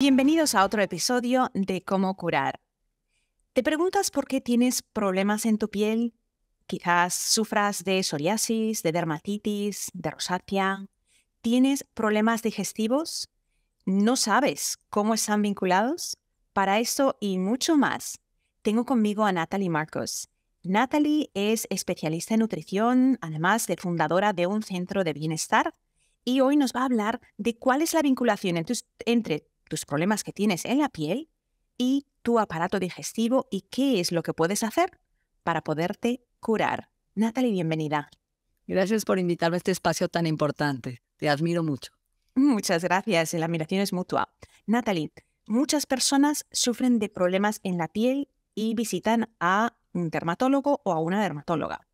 Bienvenidos a otro episodio de Cómo curar. ¿Te preguntas por qué tienes problemas en tu piel? Quizás sufras de psoriasis, de dermatitis, de rosácea. ¿Tienes problemas digestivos? ¿No sabes cómo están vinculados? Para esto y mucho más, tengo conmigo a Natalie Marcos. Natalie es especialista en nutrición, además de fundadora de un centro de bienestar, y hoy nos va a hablar de cuál es la vinculación entre, entre tus problemas que tienes en la piel y tu aparato digestivo y qué es lo que puedes hacer para poderte curar. Natalie, bienvenida. Gracias por invitarme a este espacio tan importante. Te admiro mucho. Muchas gracias. La admiración es mutua. Natalie, muchas personas sufren de problemas en la piel y visitan a un dermatólogo o a una dermatóloga.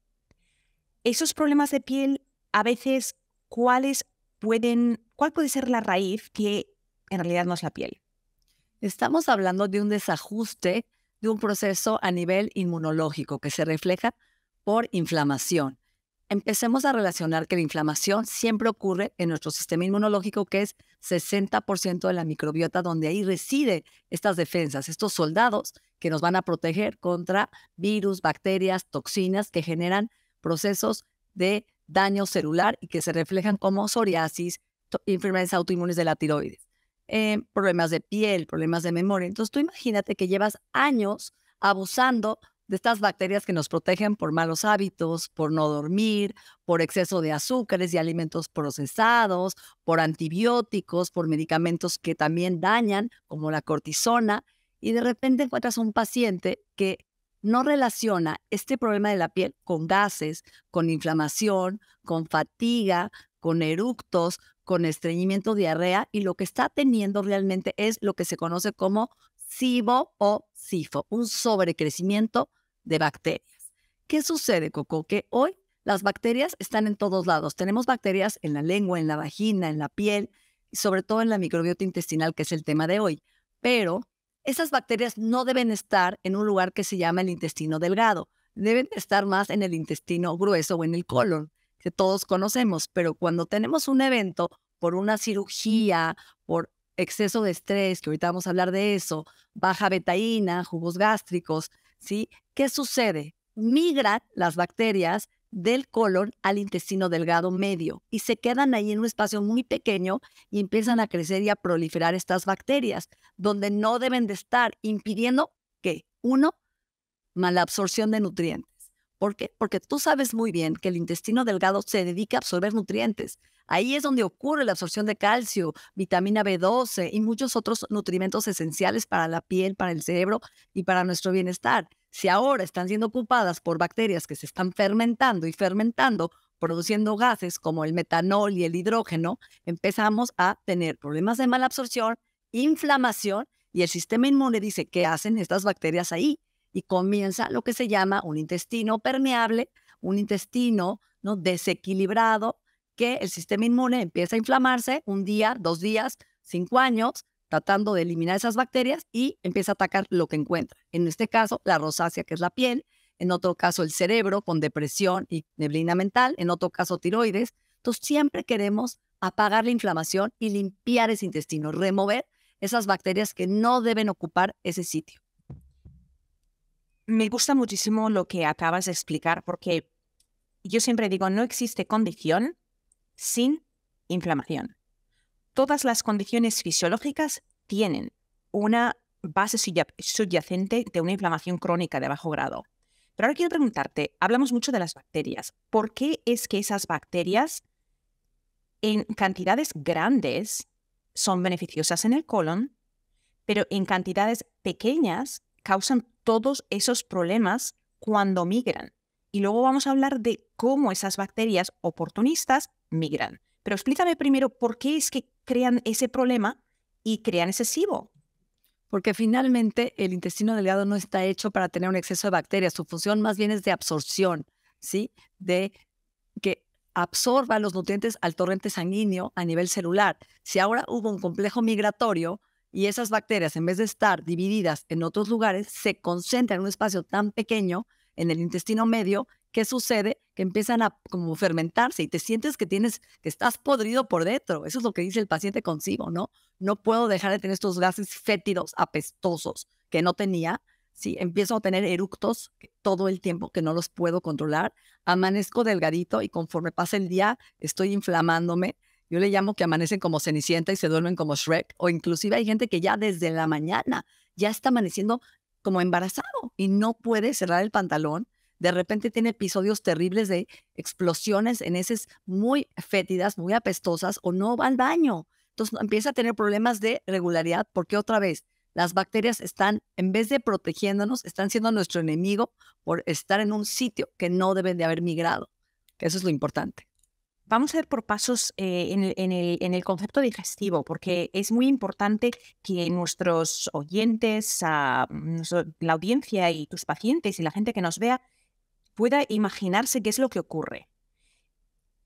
Esos problemas de piel, a veces, ¿cuáles pueden, cuál puede ser la raíz que en realidad no es la piel. Estamos hablando de un desajuste de un proceso a nivel inmunológico que se refleja por inflamación. Empecemos a relacionar que la inflamación siempre ocurre en nuestro sistema inmunológico, que es 60% de la microbiota, donde ahí residen estas defensas, estos soldados que nos van a proteger contra virus, bacterias, toxinas que generan procesos de daño celular y que se reflejan como psoriasis, enfermedades autoinmunes de la tiroides. Eh, problemas de piel, problemas de memoria. Entonces tú imagínate que llevas años abusando de estas bacterias que nos protegen por malos hábitos, por no dormir, por exceso de azúcares y alimentos procesados, por antibióticos, por medicamentos que también dañan, como la cortisona, y de repente encuentras un paciente que no relaciona este problema de la piel con gases, con inflamación, con fatiga, con eructos, con estreñimiento, diarrea, y lo que está teniendo realmente es lo que se conoce como SIBO o SIFO, un sobrecrecimiento de bacterias. ¿Qué sucede, Coco? Que hoy las bacterias están en todos lados. Tenemos bacterias en la lengua, en la vagina, en la piel y sobre todo en la microbiota intestinal, que es el tema de hoy. Pero esas bacterias no deben estar en un lugar que se llama el intestino delgado. Deben estar más en el intestino grueso o en el colon que todos conocemos, pero cuando tenemos un evento por una cirugía, por exceso de estrés, que ahorita vamos a hablar de eso, baja betaína, jugos gástricos, ¿sí? ¿Qué sucede? Migran las bacterias del colon al intestino delgado medio y se quedan ahí en un espacio muy pequeño y empiezan a crecer y a proliferar estas bacterias donde no deben de estar, impidiendo que, uno, mala absorción de nutrientes. ¿Por qué? Porque tú sabes muy bien que el intestino delgado se dedica a absorber nutrientes. Ahí es donde ocurre la absorción de calcio, vitamina B12 y muchos otros nutrimentos esenciales para la piel, para el cerebro y para nuestro bienestar. Si ahora están siendo ocupadas por bacterias que se están fermentando y fermentando, produciendo gases como el metanol y el hidrógeno, empezamos a tener problemas de mala absorción, inflamación y el sistema inmune dice, ¿qué hacen estas bacterias ahí? y comienza lo que se llama un intestino permeable, un intestino ¿no? desequilibrado, que el sistema inmune empieza a inflamarse un día, dos días, cinco años, tratando de eliminar esas bacterias y empieza a atacar lo que encuentra. En este caso, la rosácea, que es la piel, en otro caso, el cerebro con depresión y neblina mental, en otro caso, tiroides. Entonces, siempre queremos apagar la inflamación y limpiar ese intestino, remover esas bacterias que no deben ocupar ese sitio. Me gusta muchísimo lo que acabas de explicar porque yo siempre digo, no existe condición sin inflamación. Todas las condiciones fisiológicas tienen una base subyacente de una inflamación crónica de bajo grado. Pero ahora quiero preguntarte, hablamos mucho de las bacterias. ¿Por qué es que esas bacterias en cantidades grandes son beneficiosas en el colon, pero en cantidades pequeñas causan todos esos problemas cuando migran. Y luego vamos a hablar de cómo esas bacterias oportunistas migran. Pero explícame primero por qué es que crean ese problema y crean excesivo, Porque finalmente el intestino delgado no está hecho para tener un exceso de bacterias. Su función más bien es de absorción, ¿sí? De que absorba los nutrientes al torrente sanguíneo a nivel celular. Si ahora hubo un complejo migratorio, y esas bacterias, en vez de estar divididas en otros lugares, se concentran en un espacio tan pequeño en el intestino medio. que sucede? Que empiezan a como fermentarse y te sientes que tienes, que estás podrido por dentro. Eso es lo que dice el paciente consigo, ¿no? No puedo dejar de tener estos gases fétidos, apestosos, que no tenía, ¿sí? Empiezo a tener eructos todo el tiempo que no los puedo controlar, amanezco delgadito y conforme pasa el día estoy inflamándome yo le llamo que amanecen como Cenicienta y se duermen como Shrek, o inclusive hay gente que ya desde la mañana ya está amaneciendo como embarazado y no puede cerrar el pantalón. De repente tiene episodios terribles de explosiones en esas muy fétidas, muy apestosas o no va al baño. Entonces empieza a tener problemas de regularidad porque otra vez las bacterias están, en vez de protegiéndonos, están siendo nuestro enemigo por estar en un sitio que no deben de haber migrado. eso es lo importante. Vamos a ver por pasos eh, en, el, concepto digestivo, porque es muy importante que nuestros oyentes, ah, la audiencia y tus pacientes y la gente que nos vea pueda imaginarse qué es lo que ocurre.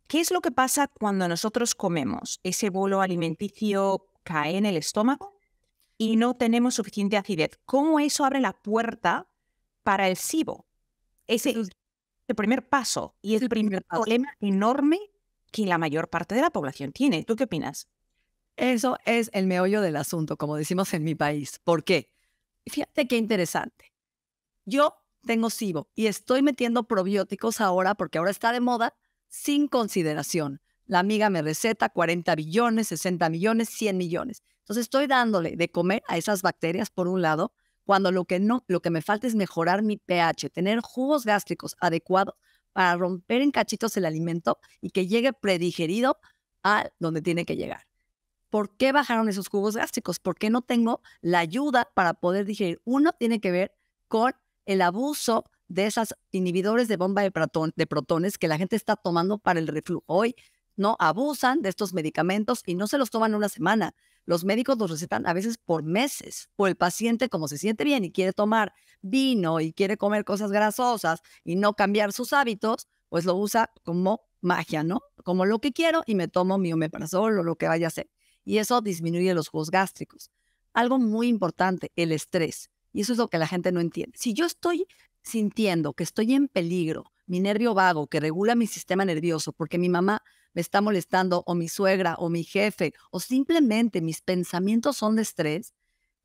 ¿Qué es lo que pasa cuando nosotros comemos? Ese bolo alimenticio cae en el estómago y no tenemos suficiente acidez. ¿Cómo eso abre la puerta para el SIBO? Ese, es el primer paso y es el primer problema enorme que la mayor parte de la población tiene. ¿Tú qué opinas? Eso es el meollo del asunto, como decimos en mi país. ¿Por qué? Fíjate qué interesante. Yo tengo SIBO y estoy metiendo probióticos ahora porque ahora está de moda sin consideración. La amiga me receta 40 billones, 60 millones, 100 millones. Entonces estoy dándole de comer a esas bacterias por un lado, cuando lo que no, lo que me falta es mejorar mi pH, tener jugos gástricos adecuados para romper en cachitos el alimento y que llegue predigerido a donde tiene que llegar. ¿Por qué bajaron esos jugos gástricos? ¿Por qué no tengo la ayuda para poder digerir? Uno tiene que ver con el abuso de esos inhibidores de bomba de protones que la gente está tomando para el reflujo. Hoy no abusan de estos medicamentos y no se los toman una semana, los médicos los recetan a veces por meses, o el paciente como se siente bien y quiere tomar vino y quiere comer cosas grasosas y no cambiar sus hábitos, pues lo usa como magia, ¿no? Como lo que quiero y me tomo mi omeprazol o lo que vaya a ser. Y eso disminuye los jugos gástricos. Algo muy importante, el estrés. Y eso es lo que la gente no entiende. Si yo estoy sintiendo que estoy en peligro, mi nervio vago que regula mi sistema nervioso, porque mi mamá me está molestando o mi suegra o mi jefe o simplemente mis pensamientos son de estrés,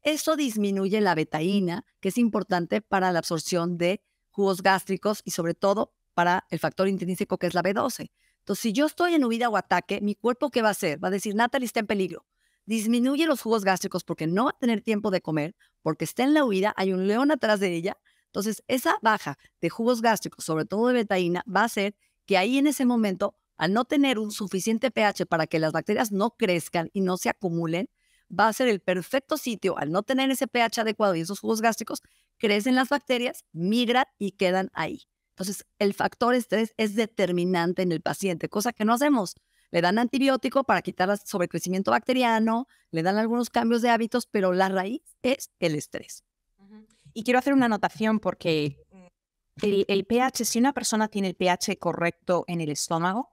eso disminuye la betaína, que es importante para la absorción de jugos gástricos y sobre todo para el factor intrínseco que es la B12. Entonces, si yo estoy en huida o ataque, mi cuerpo ¿qué va a hacer? Va a decir, Natalie está en peligro. Disminuye los jugos gástricos porque no va a tener tiempo de comer, porque está en la huida, hay un león atrás de ella. Entonces, esa baja de jugos gástricos, sobre todo de betaína, va a hacer que ahí en ese momento al no tener un suficiente pH para que las bacterias no crezcan y no se acumulen, va a ser el perfecto sitio, al no tener ese pH adecuado y esos jugos gástricos, crecen las bacterias, migran y quedan ahí. Entonces, el factor estrés es determinante en el paciente, cosa que no hacemos. Le dan antibiótico para quitar el sobrecrecimiento bacteriano, le dan algunos cambios de hábitos, pero la raíz es el estrés. Y quiero hacer una anotación porque el, el pH, si una persona tiene el pH correcto en el estómago,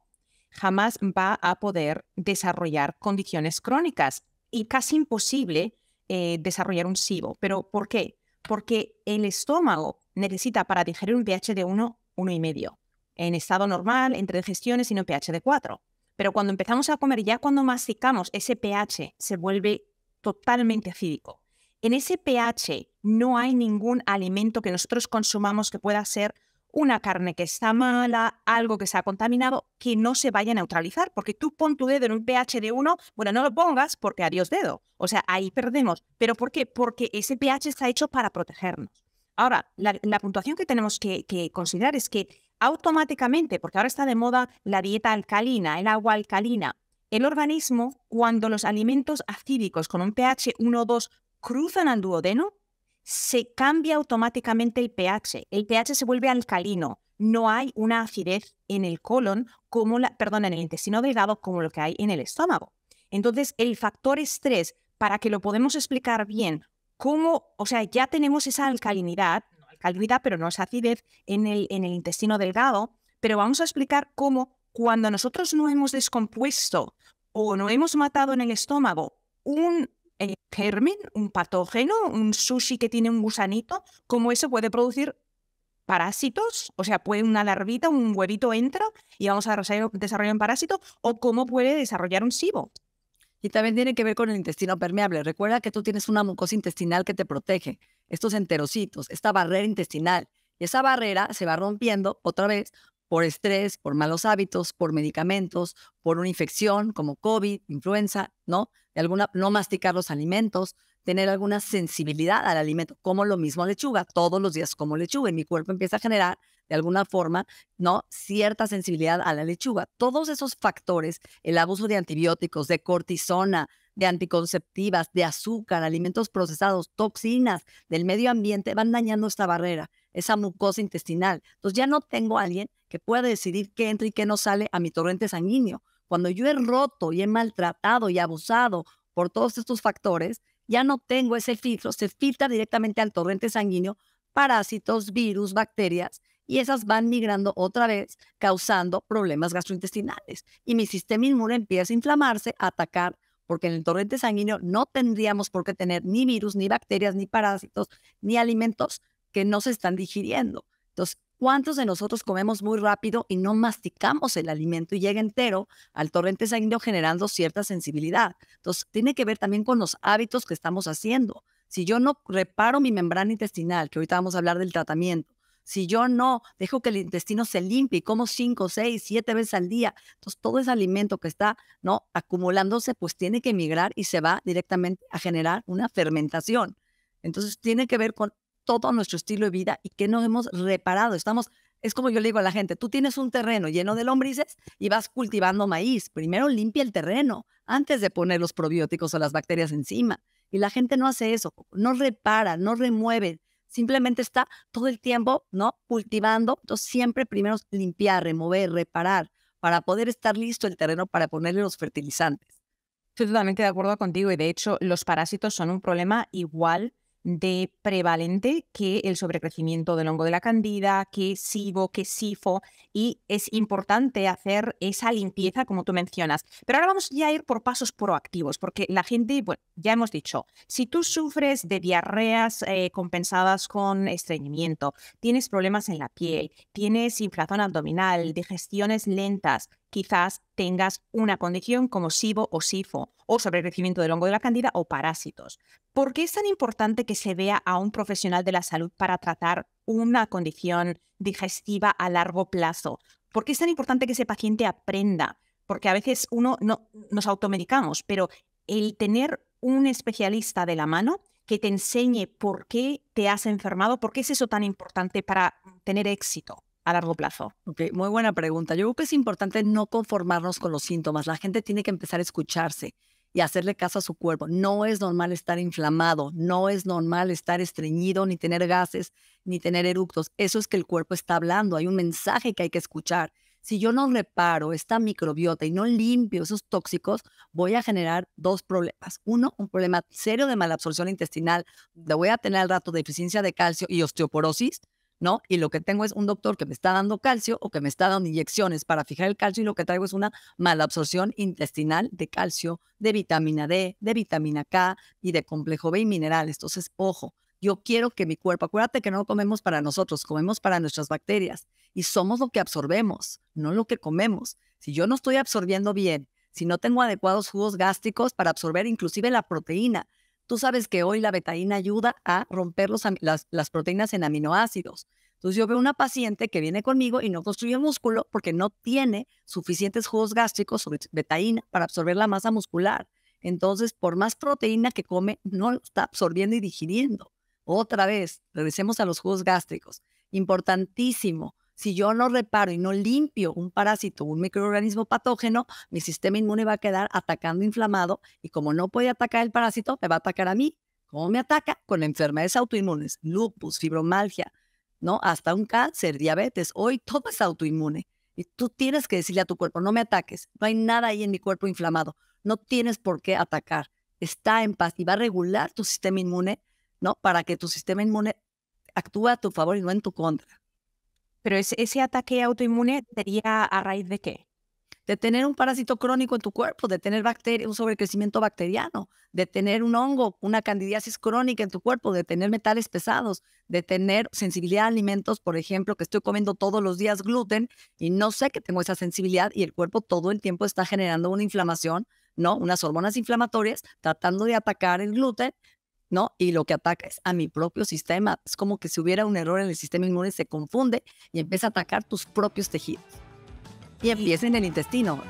jamás va a poder desarrollar condiciones crónicas y casi imposible eh, desarrollar un SIBO. ¿Pero por qué? Porque el estómago necesita para digerir un pH de 1, 1,5. En estado normal, entre digestiones y no pH de 4. Pero cuando empezamos a comer, ya cuando masticamos, ese pH se vuelve totalmente acídico. En ese pH no hay ningún alimento que nosotros consumamos que pueda ser una carne que está mala, algo que se ha contaminado, que no se vaya a neutralizar, porque tú pon tu dedo en un pH de 1, bueno, no lo pongas porque adiós dedo, o sea, ahí perdemos. ¿Pero por qué? Porque ese pH está hecho para protegernos. Ahora, la, puntuación que tenemos que, que considerar es que automáticamente, porque ahora está de moda la dieta alcalina, el agua alcalina, el organismo, cuando los alimentos acídicos con un pH 1 o 2 cruzan al duodeno, se cambia automáticamente el pH. El pH se vuelve alcalino. No hay una acidez en el colon, como la, perdón, en el intestino delgado, como lo que hay en el estómago. Entonces, el factor estrés, para que lo podemos explicar bien, cómo, o sea, ya tenemos esa alcalinidad, alcalinidad, pero no es acidez en el, en el intestino delgado, pero vamos a explicar cómo cuando nosotros no hemos descompuesto o no hemos matado en el estómago un un eh, germen, un patógeno, un sushi que tiene un gusanito, cómo eso puede producir parásitos, o sea, puede una larvita, un huevito entra y vamos a desarrollar un parásito, o cómo puede desarrollar un SIBO. Y también tiene que ver con el intestino permeable. Recuerda que tú tienes una mucosa intestinal que te protege, estos enterocitos, esta barrera intestinal. Y esa barrera se va rompiendo otra vez por estrés, por malos hábitos, por medicamentos, por una infección como COVID, influenza, ¿no? alguna, no masticar los alimentos, tener alguna sensibilidad al alimento, como lo mismo lechuga, todos los días como lechuga, y mi cuerpo empieza a generar de alguna forma, ¿no? Cierta sensibilidad a la lechuga. Todos esos factores, el abuso de antibióticos, de cortisona, de anticonceptivas, de azúcar, alimentos procesados, toxinas del medio ambiente, van dañando esta barrera, esa mucosa intestinal. Entonces ya no tengo alguien que pueda decidir qué entra y qué no sale a mi torrente sanguíneo. Cuando yo he roto y he maltratado y abusado por todos estos factores, ya no tengo ese filtro, se filtra directamente al torrente sanguíneo, parásitos, virus, bacterias, y esas van migrando otra vez, causando problemas gastrointestinales. Y mi sistema inmune empieza a inflamarse, a atacar, porque en el torrente sanguíneo no tendríamos por qué tener ni virus, ni bacterias, ni parásitos, ni alimentos que no se están digiriendo. Entonces, ¿Cuántos de nosotros comemos muy rápido y no masticamos el alimento y llega entero al torrente sanguíneo generando cierta sensibilidad? Entonces, tiene que ver también con los hábitos que estamos haciendo. Si yo no reparo mi membrana intestinal, que ahorita vamos a hablar del tratamiento, si yo no dejo que el intestino se limpie y como cinco, seis, siete veces al día, entonces todo ese alimento que está no acumulándose, pues tiene que migrar y se va directamente a generar una fermentación. Entonces tiene que ver con todo nuestro estilo de vida y que no hemos reparado. Estamos, es como yo le digo a la gente, tú tienes un terreno lleno de lombrices y vas cultivando maíz. Primero limpia el terreno antes de poner los probióticos o las bacterias encima. Y la gente no hace eso, no repara, no remueve, simplemente está todo el tiempo, ¿no? Cultivando. Entonces siempre primero limpiar, remover, reparar para poder estar listo el terreno para ponerle los fertilizantes. Estoy totalmente de acuerdo contigo y de hecho los parásitos son un problema igual de prevalente que el sobrecrecimiento del hongo de la candida, que SIBO, que SIFO, y es importante hacer esa limpieza como tú mencionas. Pero ahora vamos ya a ir por pasos proactivos, porque la gente, bueno, ya hemos dicho, si tú sufres de diarreas eh, compensadas con estreñimiento, tienes problemas en la piel, tienes inflación abdominal, digestiones lentas, quizás tengas una condición como SIBO o SIFO, o sobrecrecimiento del hongo de la candida o parásitos. ¿Por qué es tan importante que se vea a un profesional de la salud para tratar una condición digestiva a largo plazo? ¿Por qué es tan importante que ese paciente aprenda? Porque a veces uno no nos automedicamos, pero el tener un especialista de la mano que te enseñe por qué te has enfermado, por qué es eso tan importante para tener éxito a largo plazo? muy buena pregunta. Yo creo que es importante no conformarnos con los síntomas. La gente tiene que empezar a escucharse y hacerle caso a su cuerpo. No es normal estar inflamado, no es normal estar estreñido, ni tener gases, ni tener eructos. Eso es que el cuerpo está hablando, hay un mensaje que hay que escuchar. Si yo no reparo esta microbiota y no limpio esos tóxicos, voy a generar dos problemas. Uno, un problema serio de malabsorción intestinal, le voy a tener al rato deficiencia de calcio y osteoporosis, ¿no? Y lo que tengo es un doctor que me está dando calcio o que me está dando inyecciones para fijar el calcio y lo que traigo es una mala absorción intestinal de calcio, de vitamina D, de vitamina K y de complejo B y minerales. Entonces, ojo, yo quiero que mi cuerpo, acuérdate que no comemos para nosotros, comemos para nuestras bacterias y somos lo que absorbemos, no lo que comemos. Si yo no estoy absorbiendo bien, si no tengo adecuados jugos gástricos para absorber inclusive la proteína, Tú sabes que hoy la betaína ayuda a romper las, proteínas en aminoácidos. Entonces yo veo una paciente que viene conmigo y no construye músculo porque no tiene suficientes jugos gástricos o betaína para absorber la masa muscular. Entonces, por más proteína que come, no lo está absorbiendo y digiriendo. Otra vez, regresemos a los jugos gástricos. Importantísimo, si yo no reparo y no limpio un parásito, un microorganismo patógeno, mi sistema inmune va a quedar atacando inflamado y como no puede atacar el parásito, me va a atacar a mí. ¿Cómo me ataca? Con enfermedades autoinmunes, lupus, fibromalgia, ¿no? Hasta un cáncer, diabetes. Hoy todo es autoinmune. Y tú tienes que decirle a tu cuerpo, no me ataques, no hay nada ahí en mi cuerpo inflamado, no tienes por qué atacar. Está en paz y va a regular tu sistema inmune, ¿no? Para que tu sistema inmune actúe a tu favor y no en tu contra. Pero ese, ataque autoinmune sería a raíz de qué? de tener un parásito crónico en tu cuerpo, de tener bacteria, un sobrecrecimiento bacteriano, de tener un hongo, una candidiasis crónica en tu cuerpo, de tener metales pesados, de tener sensibilidad a alimentos, por ejemplo, que estoy comiendo todos los días gluten y no sé que tengo esa sensibilidad y el cuerpo todo el tiempo está generando una inflamación, ¿no? Unas hormonas inflamatorias tratando de atacar el gluten, ¿no? Y lo que ataca es a mi propio sistema. Es como que si hubiera un error en el sistema inmune, se confunde y empieza a atacar tus propios tejidos. Y empieza en el intestino.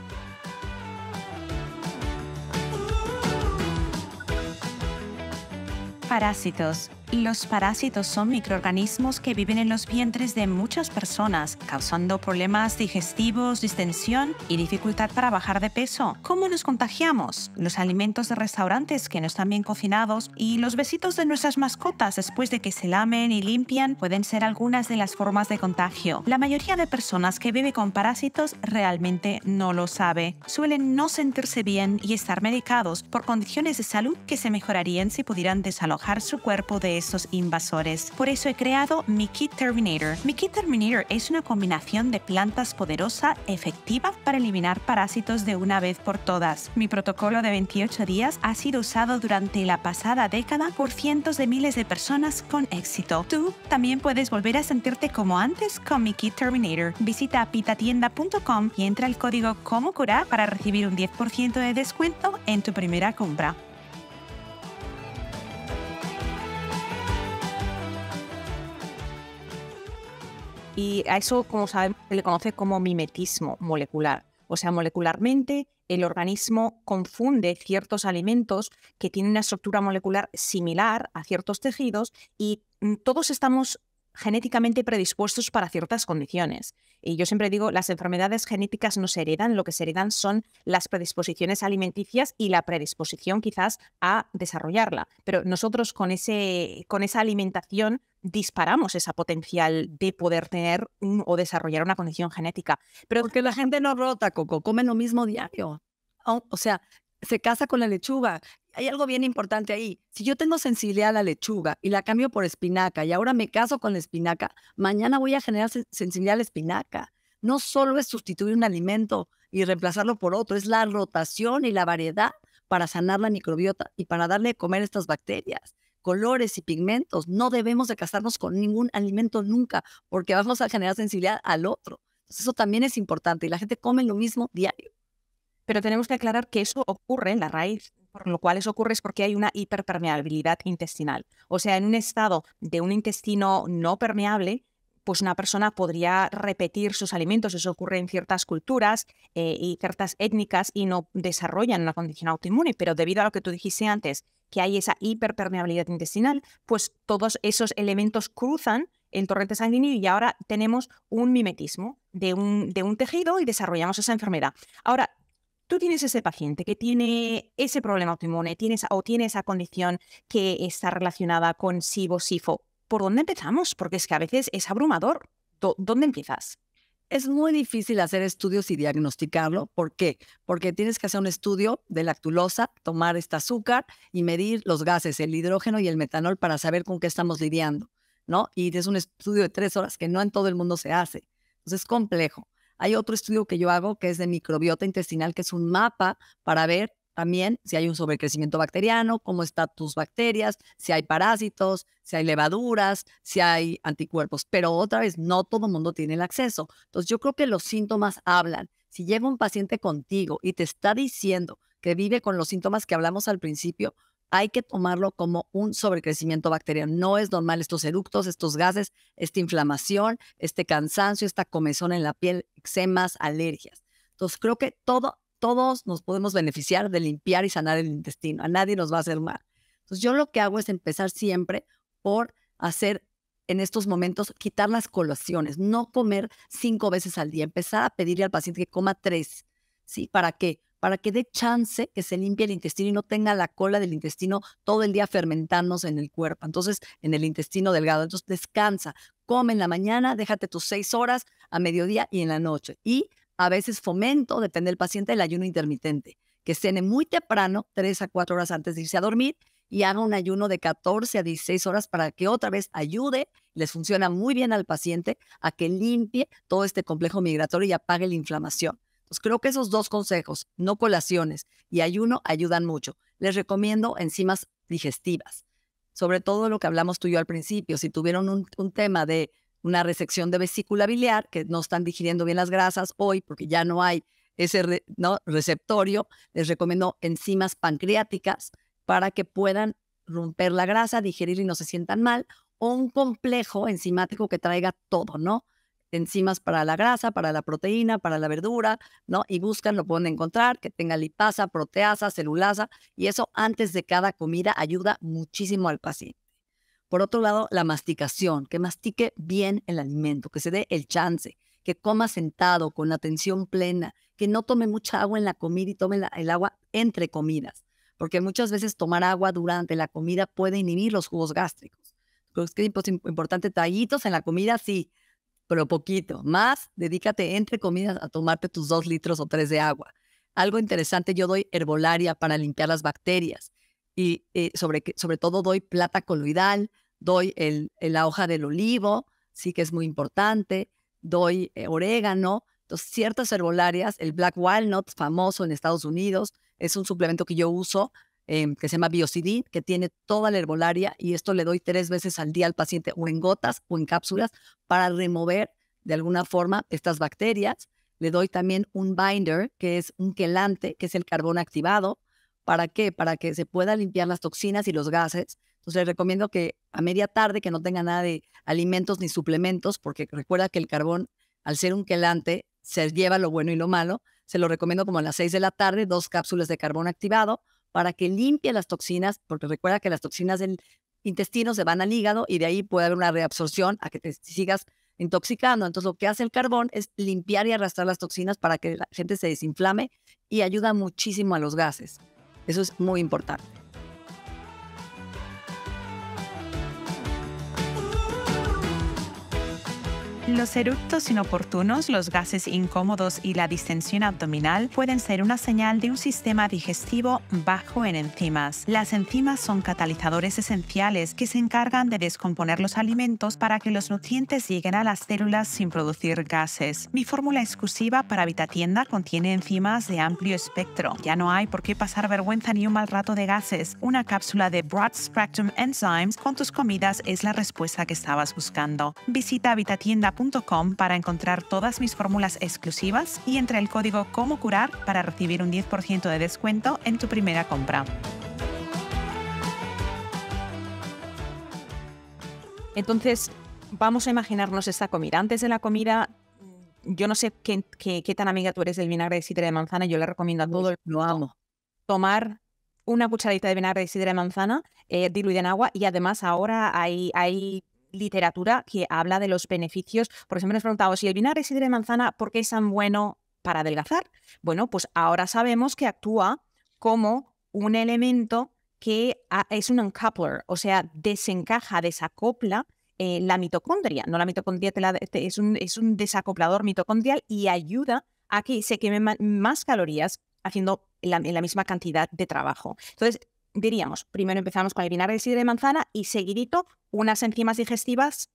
Parásitos, los parásitos son microorganismos que viven en los vientres de muchas personas, causando problemas digestivos, distensión y dificultad para bajar de peso. ¿Cómo nos contagiamos? Los alimentos de restaurantes que no están bien cocinados y los besitos de nuestras mascotas después de que se lamen y limpian pueden ser algunas de las formas de contagio. La mayoría de personas que vive con parásitos realmente no lo sabe. Suelen no sentirse bien y estar medicados por condiciones de salud que se mejorarían si pudieran desalojar su cuerpo de estos invasores. Por eso he creado mi Kit Terminator. Mi Kit Terminator es una combinación de plantas poderosa, efectiva para eliminar parásitos de una vez por todas. Mi protocolo de 28 días ha sido usado durante la pasada década por cientos de miles de personas con éxito. Tú también puedes volver a sentirte como antes con mi Kit Terminator. Visita pitatienda.com y entra el código como curar para recibir un 10% de descuento en tu primera compra. Y a eso, como sabemos, se le conoce como mimetismo molecular. O sea, molecularmente el organismo confunde ciertos alimentos que tienen una estructura molecular similar a ciertos tejidos y mm, todos estamos genéticamente predispuestos para ciertas condiciones. Y yo siempre digo, las enfermedades genéticas no se heredan, lo que se heredan son las predisposiciones alimenticias y la predisposición quizás a desarrollarla. Pero nosotros con, ese, con esa alimentación disparamos esa potencial de poder tener o desarrollar una condición genética. Pero Porque la gente no rota, Coco, come lo mismo diario. O, o sea, se casa con la lechuga, hay algo bien importante ahí. Si yo tengo sensibilidad a la lechuga y la cambio por espinaca y ahora me caso con la espinaca, mañana voy a generar sensibilidad a la espinaca. No solo es sustituir un alimento y reemplazarlo por otro, es la rotación y la variedad para sanar la microbiota y para darle de comer estas bacterias, colores y pigmentos. No debemos de casarnos con ningún alimento nunca porque vamos a generar sensibilidad al otro. eso también es importante y la gente come lo mismo diario. Pero tenemos que aclarar que eso ocurre en la raíz por lo cual eso ocurre es porque hay una hiperpermeabilidad intestinal. O sea, en un estado de un intestino no permeable, pues una persona podría repetir sus alimentos. Eso ocurre en ciertas culturas eh, y ciertas étnicas y no desarrollan una condición autoinmune. Pero debido a lo que tú dijiste antes, que hay esa hiperpermeabilidad intestinal, pues todos esos elementos cruzan el torrente sanguíneo y ahora tenemos un mimetismo de un, de un tejido y desarrollamos esa enfermedad. Ahora, tú tienes ese paciente que tiene ese problema autoinmune tienes, o tiene esa condición que está relacionada con SIBO-SIFO, ¿por dónde empezamos? Porque es que a veces es abrumador. ¿Dónde empiezas? Es muy difícil hacer estudios y diagnosticarlo. ¿Por qué? Porque tienes que hacer un estudio de lactulosa, tomar este azúcar y medir los gases, el hidrógeno y el metanol para saber con qué estamos lidiando, ¿no? Y es un estudio de tres horas que no en todo el mundo se hace. Entonces es complejo. Hay otro estudio que yo hago que es de microbiota intestinal, que es un mapa para ver también si hay un sobrecrecimiento bacteriano, cómo están tus bacterias, si hay parásitos, si hay levaduras, si hay anticuerpos. Pero otra vez, no todo el mundo tiene el acceso. Entonces yo creo que los síntomas hablan. Si llega un paciente contigo y te está diciendo que vive con los síntomas que hablamos al principio, hay que tomarlo como un sobrecrecimiento bacteriano. No es normal estos eructos, estos gases, esta inflamación, este cansancio, esta comezón en la piel, eczemas, alergias. Entonces, creo que todos nos podemos beneficiar de limpiar y sanar el intestino. A nadie nos va a hacer mal. Entonces, yo lo que hago es empezar siempre por hacer en estos momentos, quitar las colaciones, no comer cinco veces al día, empezar a pedirle al paciente que coma tres, ¿sí? Para que para que dé chance que se limpie el intestino y no tenga la cola del intestino todo el día fermentándose en el cuerpo, entonces en el intestino delgado. Entonces descansa, come en la mañana, déjate tus seis horas a mediodía y en la noche. Y a veces fomento, depende del paciente, el ayuno intermitente, que cene muy temprano, tres a cuatro horas antes de irse a dormir y haga un ayuno de 14 a 16 horas para que otra vez ayude, les funciona muy bien al paciente a que limpie todo este complejo migratorio y apague la inflamación. Pues, creo que esos dos consejos, no colaciones y ayuno, ayudan mucho. Les recomiendo enzimas digestivas, sobre todo lo que hablamos tú y yo al principio. Si tuvieron un, tema de una resección de vesícula biliar, que no están digiriendo bien las grasas hoy porque ya no hay ese receptorio, les recomiendo enzimas pancreáticas para que puedan romper la grasa, digerir y no se sientan mal, o un complejo enzimático que traiga todo, ¿no? enzimas para la grasa, para la proteína, para la verdura, ¿no? Y buscan, lo pueden encontrar, que tenga lipasa, proteasa, celulasa, y eso antes de cada comida ayuda muchísimo al paciente. Por otro lado, la masticación, que mastique bien el alimento, que se dé el chance, que coma sentado, con atención plena, que no tome mucha agua en la comida y tome el agua entre comidas, porque muchas veces tomar agua durante la comida puede inhibir los jugos gástricos. Creo que es importante, tallitos en la comida, sí, pero poquito. Más, dedícate entre comidas a tomarte tus dos litros o tres de agua. Algo interesante, yo doy herbolaria para limpiar las bacterias y eh, sobre, sobre todo doy plata coloidal, doy el, la hoja del olivo, sí que es muy importante, doy eh, orégano, ciertas herbolarias, el black walnut famoso en Estados Unidos, es un suplemento que yo uso Em, que se llama BioCD, que tiene toda la herbolaria y esto le doy tres veces al día al paciente o en gotas o en cápsulas para remover de alguna forma estas bacterias. Le doy también un binder, que es un quelante, que es el carbón activado. ¿Para qué? Para que se pueda limpiar las toxinas y los gases. Entonces les recomiendo que a media tarde, que no tenga nada de alimentos ni suplementos, porque recuerda que el carbón, al ser un quelante, se lleva lo bueno y lo malo. Se lo recomiendo como a las 6 de la tarde, dos cápsulas de carbón activado para que limpie las toxinas, porque recuerda que las toxinas del intestino se van al hígado y de ahí puede haber una reabsorción a que te sigas intoxicando. Entonces lo que hace el carbón es limpiar y arrastrar las toxinas para que la gente se desinflame y ayuda muchísimo a los gases. Eso es muy importante. Los eructos inoportunos, los gases incómodos y la distensión abdominal pueden ser una señal de un sistema digestivo bajo en enzimas. Las enzimas son catalizadores esenciales que se encargan de descomponer los alimentos para que los nutrientes lleguen a las células sin producir gases. Mi fórmula exclusiva para Vitatienda contiene enzimas de amplio espectro. Ya no hay por qué pasar vergüenza ni un mal rato de gases. Una cápsula de Broad Spectrum Enzymes con tus comidas es la respuesta que estabas buscando. Visita para encontrar todas mis fórmulas exclusivas y entra el código Como Curar para recibir un 10% de descuento en tu primera compra. Entonces, vamos a imaginarnos esta comida. Antes de la comida, yo no sé qué, tan amiga tú eres del vinagre de sidra de manzana, yo le recomiendo a todo lo amo. Tomar una cucharadita de vinagre de sidra de manzana eh, diluida en agua y además ahora hay, hay literatura que habla de los beneficios. Por ejemplo, nos preguntamos si el vinagre es sidra de manzana, ¿por qué es tan bueno para adelgazar? Bueno, pues ahora sabemos que actúa como un elemento que es un uncoupler, o sea, desencaja, desacopla eh, la mitocondria. No la mitocondria, es, un, es un desacoplador mitocondrial y ayuda a que se quemen más calorías haciendo la, la misma cantidad de trabajo. Entonces, diríamos, primero empezamos con el vinagre de sidra de manzana y seguidito unas enzimas digestivas.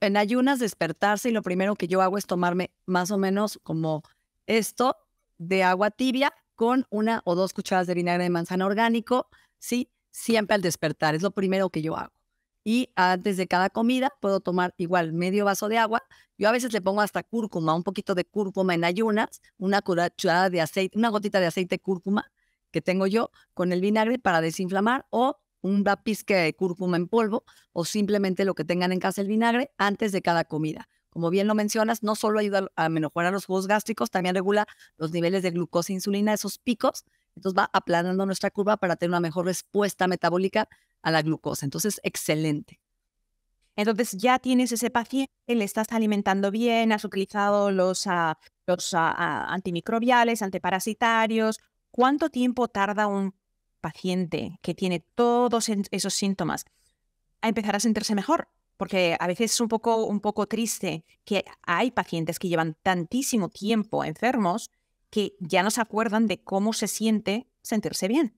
En ayunas despertarse y lo primero que yo hago es tomarme más o menos como esto de agua tibia con una o dos cucharadas de vinagre de manzana orgánico, ¿sí? Siempre al despertar, es lo primero que yo hago. Y antes de cada comida puedo tomar igual medio vaso de agua. Yo a veces le pongo hasta cúrcuma, un poquito de cúrcuma en ayunas, una cucharada de aceite, una gotita de aceite cúrcuma tengo yo con el vinagre para desinflamar o un lápiz que cúrcuma en polvo o simplemente lo que tengan en casa el vinagre antes de cada comida. Como bien lo mencionas, no solo ayuda a mejorar los jugos gástricos, también regula los niveles de glucosa e insulina, esos picos. Entonces va aplanando nuestra curva para tener una mejor respuesta metabólica a la glucosa. Entonces, excelente. Entonces ya tienes ese paciente, le estás alimentando bien, has utilizado los, ah, los ah, ah, antimicrobiales, antiparasitarios, ¿Cuánto tiempo tarda un paciente que tiene todos esos síntomas a empezar a sentirse mejor? Porque a veces es un poco, un poco triste que hay pacientes que llevan tantísimo tiempo enfermos que ya no se acuerdan de cómo se siente sentirse bien.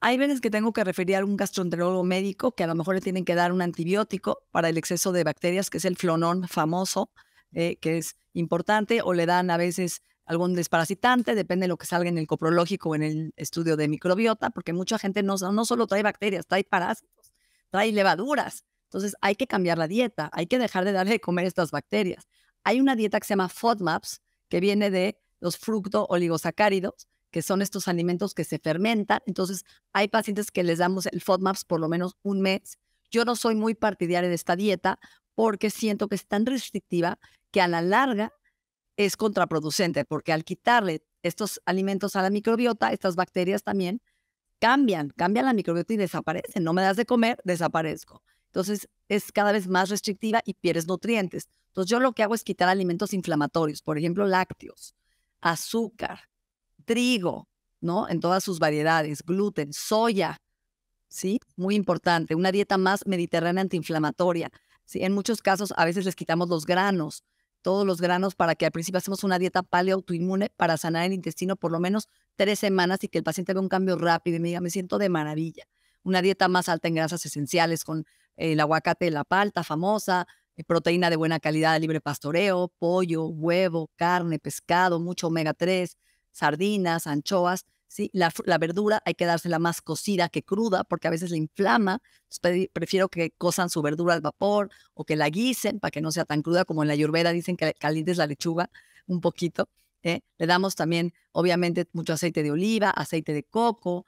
Hay veces que tengo que referir a un gastroenterólogo médico que a lo mejor le tienen que dar un antibiótico para el exceso de bacterias, que es el flonón famoso, eh, que es importante, o le dan a veces algún desparasitante, depende de lo que salga en el coprológico o en el estudio de microbiota, porque mucha gente no, no solo trae bacterias, trae parásitos, trae levaduras. Entonces hay que cambiar la dieta, hay que dejar de darle de comer estas bacterias. Hay una dieta que se llama FODMAPs, que viene de los fructo-oligosacáridos, que son estos alimentos que se fermentan. Entonces hay pacientes que les damos el FODMAPs por lo menos un mes. Yo no soy muy partidaria de esta dieta porque siento que es tan restrictiva que a la larga es contraproducente, porque al quitarle estos alimentos a la microbiota, estas bacterias también cambian, cambian la microbiota y desaparecen. No me das de comer, desaparezco. Entonces es cada vez más restrictiva y pierdes nutrientes. Entonces yo lo que hago es quitar alimentos inflamatorios, por ejemplo, lácteos, azúcar, trigo, ¿no? En todas sus variedades, gluten, soya, ¿sí? Muy importante, una dieta más mediterránea antiinflamatoria. ¿sí? En muchos casos a veces les quitamos los granos, todos los granos para que al principio hacemos una dieta paleo autoinmune para sanar el intestino por lo menos tres semanas y que el paciente vea un cambio rápido y me diga, me siento de maravilla. Una dieta más alta en grasas esenciales con eh, el aguacate de la palta famosa, eh, proteína de buena calidad, libre pastoreo, pollo, huevo, carne, pescado, mucho omega 3, sardinas, anchoas la, verdura hay que dársela más cocida que cruda porque a veces la inflama. Prefiero que cosan su verdura al vapor o que la guisen para que no sea tan cruda como en la yurveda dicen que calientes la lechuga un poquito. ¿eh? Le damos también, obviamente, mucho aceite de oliva, aceite de coco,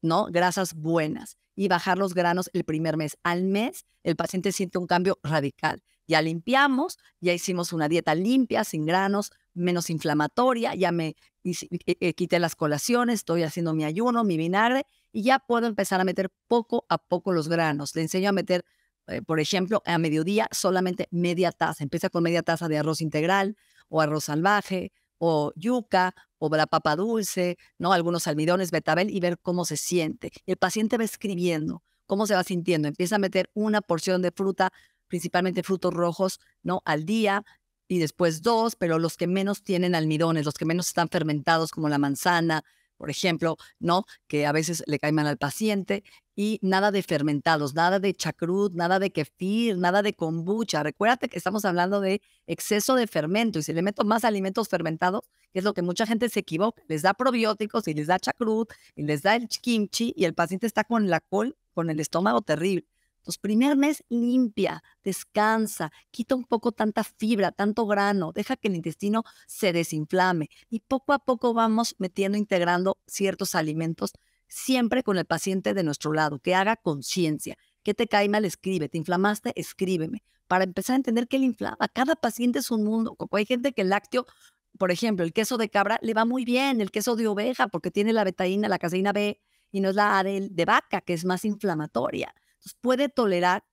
¿no? Grasas buenas y bajar los granos el primer mes. Al mes, el paciente siente un cambio radical. Ya limpiamos, ya hicimos una dieta limpia, sin granos, menos inflamatoria, ya me eh, eh, quité las colaciones, estoy haciendo mi ayuno, mi vinagre, y ya puedo empezar a meter poco a poco los granos. Le enseño a meter, eh, por ejemplo, a mediodía solamente media taza. Empieza con media taza de arroz integral o arroz salvaje o yuca o la papa dulce, ¿no? Algunos almidones, betabel y ver cómo se siente. El paciente va escribiendo cómo se va sintiendo. Empieza a meter una porción de fruta, principalmente frutos rojos, ¿no? Al día, y después dos, pero los que menos tienen almidones, los que menos están fermentados, como la manzana, por ejemplo, ¿no? Que a veces le cae mal al paciente. Y nada de fermentados, nada de chacrut, nada de kefir, nada de kombucha. Recuérdate que estamos hablando de exceso de fermento. Y si le meto más alimentos fermentados, que es lo que mucha gente se equivoca, les da probióticos y les da chacrut y les da el kimchi y el paciente está con la col, con el estómago terrible. Entonces, primer mes limpia, descansa, quita un poco tanta fibra, tanto grano, deja que el intestino se desinflame y poco a poco vamos metiendo, integrando ciertos alimentos, siempre con el paciente de nuestro lado, que haga conciencia. Que te cae mal? Escribe. ¿Te inflamaste? Escríbeme. Para empezar a entender qué le inflama. Cada paciente es un mundo. Hay gente que el lácteo por ejemplo, el queso de cabra le va muy bien, el queso de oveja, porque tiene la betaína, la caseína B, y no es la de vaca, que es más inflamatoria puede tolerar.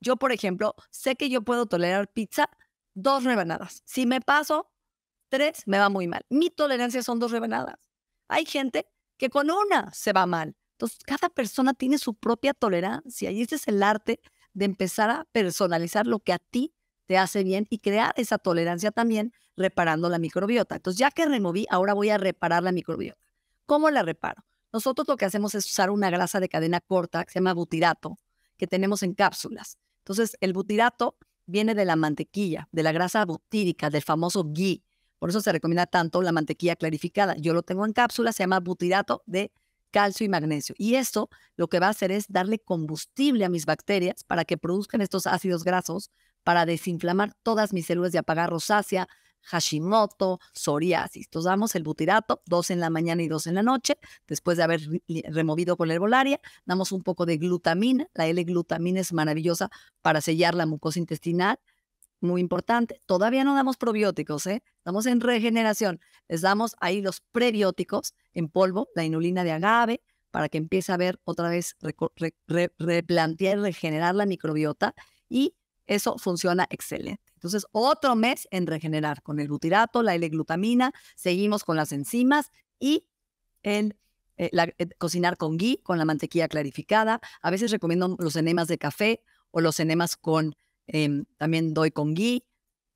Yo, por ejemplo, sé que yo puedo tolerar pizza dos rebanadas. Si me paso tres, me va muy mal. Mi tolerancia son dos rebanadas. Hay gente que con una se va mal. Entonces, cada persona tiene su propia tolerancia y este es el arte de empezar a personalizar lo que a ti te hace bien y crear esa tolerancia también reparando la microbiota. Entonces, ya que removí, ahora voy a reparar la microbiota. ¿Cómo la reparo? Nosotros lo que hacemos es usar una grasa de cadena corta que se llama butirato, que tenemos en cápsulas. Entonces, el butirato viene de la mantequilla, de la grasa butírica, del famoso ghee. Por eso se recomienda tanto la mantequilla clarificada. Yo lo tengo en cápsula, se llama butirato de calcio y magnesio. Y esto lo que va a hacer es darle combustible a mis bacterias para que produzcan estos ácidos grasos para desinflamar todas mis células y apagar rosácea, Hashimoto, psoriasis. Entonces damos el butirato, dos en la mañana y dos en la noche, después de haber removido con la herbolaria. Damos un poco de glutamina. La L-glutamina es maravillosa para sellar la mucosa intestinal. Muy importante. Todavía no damos probióticos, ¿eh? Estamos en regeneración. Les damos ahí los prebióticos en polvo, la inulina de agave, para que empiece a ver otra vez, replantear, regenerar la microbiota. Y eso funciona excelente. Entonces, otro mes en regenerar con el glutirato, la L-glutamina, seguimos con las enzimas y el eh, eh, cocinar con ghee, con la mantequilla clarificada. A veces recomiendo los enemas de café o los enemas con, em, también doy con ghee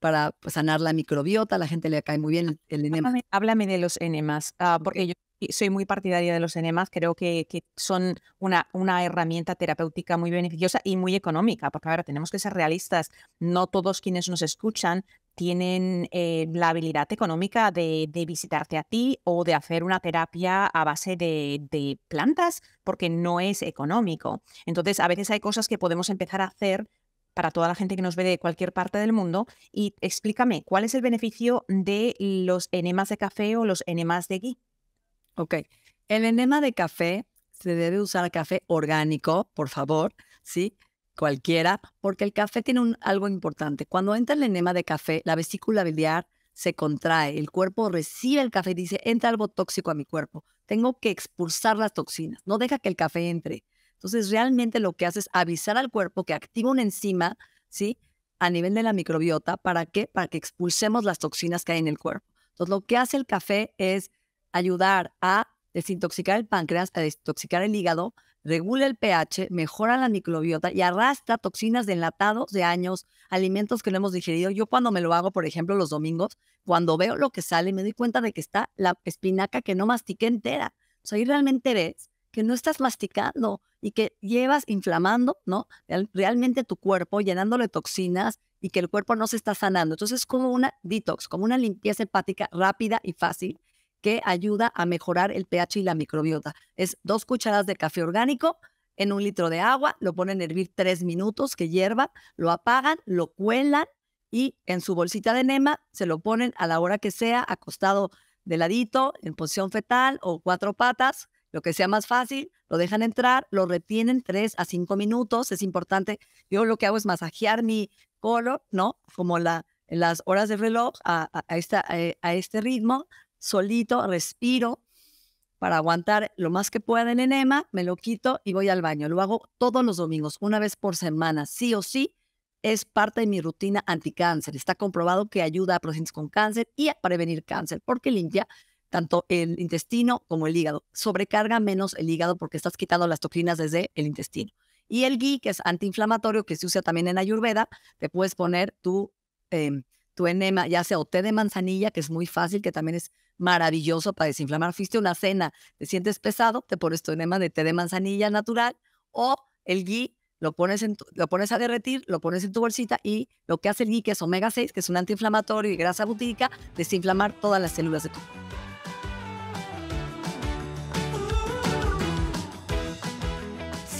para pues, sanar la microbiota. A la gente le cae muy bien el, enema. Háblame, de los enemas, ah, porque yo soy muy partidaria de los enemas, creo que, son una, herramienta terapéutica muy beneficiosa y muy económica, porque ahora tenemos que ser realistas, no todos quienes nos escuchan tienen eh, la habilidad económica de, visitarte a ti o de hacer una terapia a base de, plantas, porque no es económico. Entonces, a veces hay cosas que podemos empezar a hacer para toda la gente que nos ve de cualquier parte del mundo y explícame cuál es el beneficio de los enemas de café o los enemas de gui. Ok. El enema de café se debe usar café orgánico, por favor, ¿sí? Cualquiera, porque el café tiene un, algo importante. Cuando entra el enema de café, la vesícula biliar se contrae, el cuerpo recibe el café y dice, entra algo tóxico a mi cuerpo, tengo que expulsar las toxinas, no deja que el café entre. Entonces, realmente lo que hace es avisar al cuerpo que activa una enzima, ¿sí? A nivel de la microbiota, ¿para qué? Para que expulsemos las toxinas que hay en el cuerpo. Entonces, lo que hace el café es ayudar a desintoxicar el páncreas, a desintoxicar el hígado, regula el pH, mejora la microbiota y arrastra toxinas de enlatados de años, alimentos que no hemos digerido. Yo cuando me lo hago, por ejemplo, los domingos, cuando veo lo que sale, me doy cuenta de que está la espinaca que no mastiqué entera. O sea, ahí realmente ves que no estás masticando y que llevas inflamando, ¿no? Realmente tu cuerpo, llenándole toxinas y que el cuerpo no se está sanando. Entonces es como una detox, como una limpieza hepática rápida y fácil que ayuda a mejorar el pH y la microbiota. Es dos cucharadas de café orgánico en un litro de agua, lo ponen a hervir tres minutos, que hierva, lo apagan, lo cuelan y en su bolsita de enema se lo ponen a la hora que sea, acostado de ladito, en posición fetal o cuatro patas, lo que sea más fácil, lo dejan entrar, lo retienen tres a cinco minutos, es importante. Yo lo que hago es masajear mi color, ¿no? Como las horas de reloj a, eh, este ritmo solito, respiro para aguantar lo más que pueda en enema, me lo quito y voy al baño. Lo hago todos los domingos, una vez por semana, sí o sí. Es parte de mi rutina anticáncer. Está comprobado que ayuda a pacientes con cáncer y a prevenir cáncer porque limpia tanto el intestino como el hígado. Sobrecarga menos el hígado porque estás quitando las toxinas desde el intestino. Y el ghee, que es antiinflamatorio, que se usa también en Ayurveda, te puedes poner tu em, tu enema, ya sea o té de manzanilla, que es muy fácil, que también es maravilloso para desinflamar. Fuiste una cena, te sientes pesado, te pones tu enema de té de manzanilla natural o el ghee, lo pones, lo pones a derretir, lo pones en tu bolsita y lo que hace el ghee, que es omega 6, que es un antiinflamatorio y grasa butírica, desinflamar todas las células de tu cuerpo.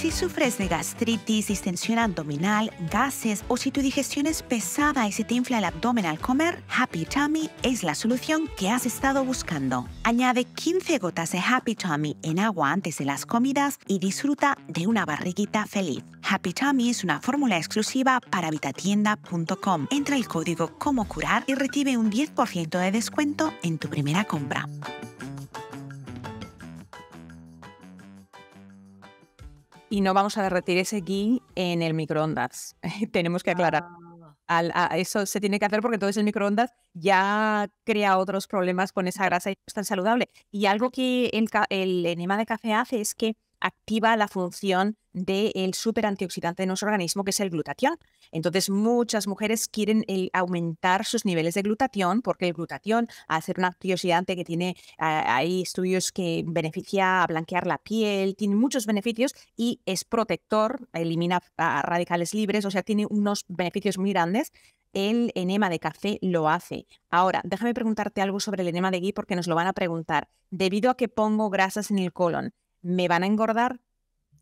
Si sufres de gastritis, distensión abdominal, gases o si tu digestión es pesada y se te infla el abdomen al comer, Happy Tummy es la solución que has estado buscando. Añade 15 gotas de Happy Tummy en agua antes de las comidas y disfruta de una barriguita feliz. Happy Tummy es una fórmula exclusiva para vitatienda.com. Entra el código Como Curar y recibe un 10% de descuento en tu primera compra. y no vamos a derretir ese ghee en el microondas. Tenemos que aclarar. Ah. a eso se tiene que hacer porque entonces el microondas ya crea otros problemas con esa grasa y no es tan saludable. Y algo que el enema de café hace es que activa la función del super antioxidante de nuestro organismo, que es el glutatión. Entonces, muchas mujeres quieren aumentar sus niveles de glutatión, porque el glutatión, hace un antioxidante que tiene, ah, hay estudios que beneficia a blanquear la piel, tiene muchos beneficios y es protector, elimina radicales libres, o sea, tiene unos beneficios muy grandes el enema de café lo hace. Ahora, déjame preguntarte algo sobre el enema de gui porque nos lo van a preguntar. Debido a que pongo grasas en el colon, ¿me van a engordar?